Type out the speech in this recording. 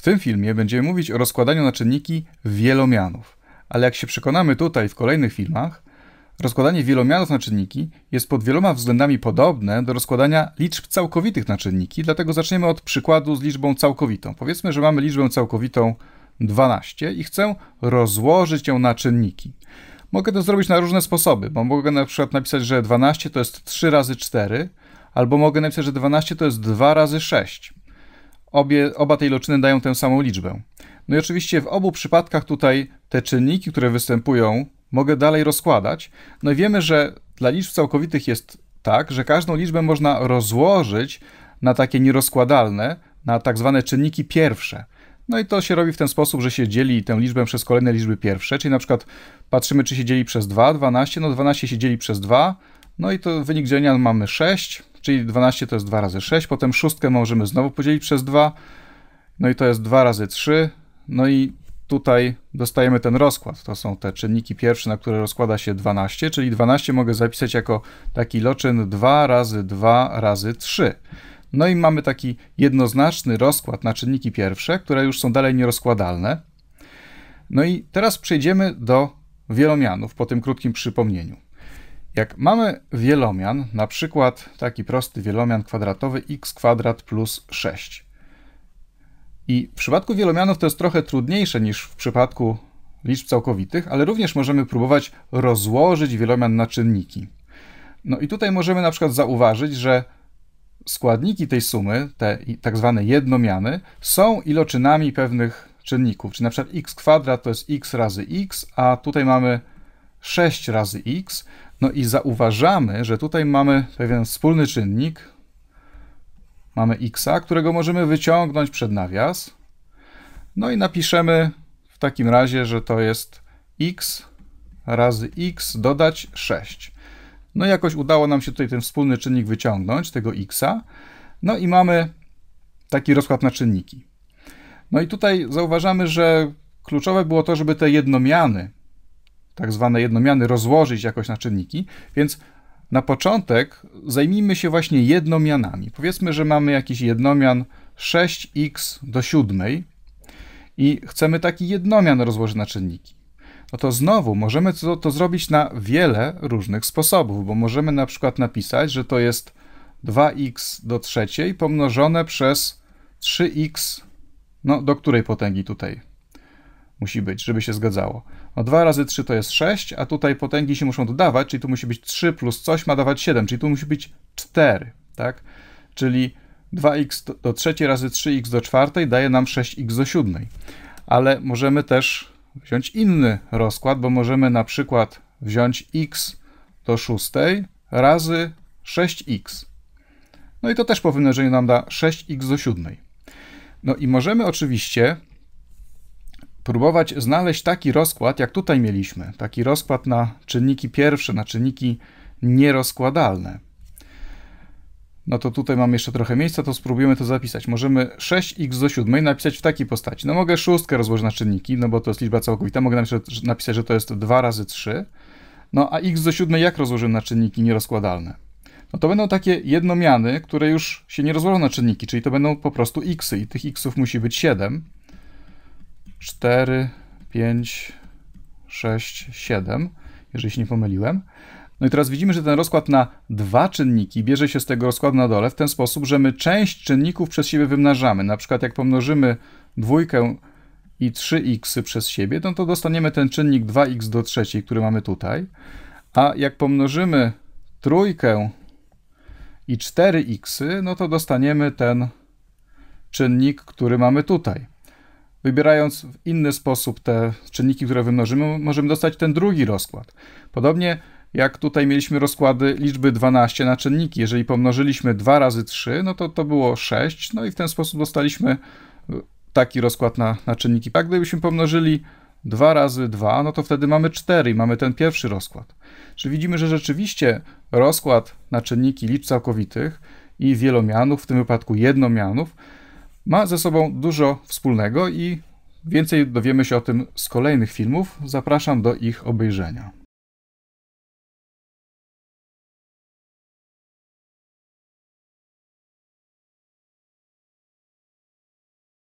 W tym filmie będziemy mówić o rozkładaniu na czynniki wielomianów, ale jak się przekonamy tutaj w kolejnych filmach, rozkładanie wielomianów na czynniki jest pod wieloma względami podobne do rozkładania liczb całkowitych na czynniki, dlatego zaczniemy od przykładu z liczbą całkowitą. Powiedzmy, że mamy liczbę całkowitą 12 i chcę rozłożyć ją na czynniki. Mogę to zrobić na różne sposoby, bo mogę na przykład napisać, że 12 to jest 3 razy 4, albo mogę napisać, że 12 to jest 2 razy 6 obie, oba te iloczyny dają tę samą liczbę. No i oczywiście w obu przypadkach tutaj te czynniki, które występują, mogę dalej rozkładać. No i wiemy, że dla liczb całkowitych jest tak, że każdą liczbę można rozłożyć na takie nierozkładalne, na tak zwane czynniki pierwsze. No i to się robi w ten sposób, że się dzieli tę liczbę przez kolejne liczby pierwsze, czyli na przykład patrzymy, czy się dzieli przez 2, 12, no 12 się dzieli przez 2, no i to wynik dzielenia mamy 6, czyli 12 to jest 2 razy 6, potem szóstkę możemy znowu podzielić przez 2, no i to jest 2 razy 3, no i tutaj dostajemy ten rozkład. To są te czynniki pierwsze, na które rozkłada się 12, czyli 12 mogę zapisać jako taki loczyn 2 razy 2 razy 3. No i mamy taki jednoznaczny rozkład na czynniki pierwsze, które już są dalej nierozkładalne. No i teraz przejdziemy do wielomianów po tym krótkim przypomnieniu. Jak mamy wielomian, na przykład taki prosty wielomian kwadratowy x kwadrat plus 6. I w przypadku wielomianów to jest trochę trudniejsze niż w przypadku liczb całkowitych, ale również możemy próbować rozłożyć wielomian na czynniki. No i tutaj możemy na przykład zauważyć, że składniki tej sumy, te tak zwane jednomiany, są iloczynami pewnych czynników. Czyli na przykład x kwadrat to jest x razy x, a tutaj mamy 6 razy x. No i zauważamy, że tutaj mamy pewien wspólny czynnik. Mamy x, którego możemy wyciągnąć przed nawias. No i napiszemy w takim razie, że to jest x razy x dodać 6. No jakoś udało nam się tutaj ten wspólny czynnik wyciągnąć, tego x'a. No i mamy taki rozkład na czynniki. No i tutaj zauważamy, że kluczowe było to, żeby te jednomiany tak zwane jednomiany rozłożyć jakoś na czynniki, więc na początek zajmijmy się właśnie jednomianami. Powiedzmy, że mamy jakiś jednomian 6x do 7 i chcemy taki jednomian rozłożyć na czynniki. No to znowu możemy to, to zrobić na wiele różnych sposobów, bo możemy na przykład napisać, że to jest 2x do trzeciej pomnożone przez 3x, no do której potęgi tutaj musi być, żeby się zgadzało. No 2 razy 3 to jest 6, a tutaj potęgi się muszą dodawać, czyli tu musi być 3 plus coś ma dawać 7, czyli tu musi być 4, tak? Czyli 2x do 3 razy 3x do 4 daje nam 6x do 7. Ale możemy też wziąć inny rozkład, bo możemy na przykład wziąć x do 6 razy 6x. No i to też powinno, że nam da 6x do 7. No i możemy oczywiście próbować znaleźć taki rozkład, jak tutaj mieliśmy, taki rozkład na czynniki pierwsze, na czynniki nierozkładalne. No to tutaj mam jeszcze trochę miejsca, to spróbujemy to zapisać. Możemy 6x do 7 napisać w takiej postaci. No mogę 6 rozłożyć na czynniki, no bo to jest liczba całkowita. Mogę napisać, że to jest 2 razy 3. No a x do 7 jak rozłożymy na czynniki nierozkładalne? No to będą takie jednomiany, które już się nie rozłożą na czynniki, czyli to będą po prostu xy i tych xów musi być 7. 4, 5, 6, 7, jeżeli się nie pomyliłem. No i teraz widzimy, że ten rozkład na dwa czynniki bierze się z tego rozkładu na dole w ten sposób, że my część czynników przez siebie wymnażamy. Na przykład jak pomnożymy dwójkę i 3x przez siebie, no to dostaniemy ten czynnik 2x do trzeciej, który mamy tutaj. A jak pomnożymy trójkę i 4x, no to dostaniemy ten czynnik, który mamy tutaj. Wybierając w inny sposób te czynniki, które wymnożymy, możemy dostać ten drugi rozkład. Podobnie jak tutaj mieliśmy rozkłady liczby 12 na czynniki. Jeżeli pomnożyliśmy 2 razy 3, no to to było 6, no i w ten sposób dostaliśmy e, taki rozkład na, na czynniki. A tak, gdybyśmy pomnożyli 2 razy 2, no to wtedy mamy 4 i mamy ten pierwszy rozkład. Czyli widzimy, że rzeczywiście rozkład na czynniki liczb całkowitych i wielomianów, w tym wypadku jednomianów, ma ze sobą dużo wspólnego i więcej dowiemy się o tym z kolejnych filmów. Zapraszam do ich obejrzenia.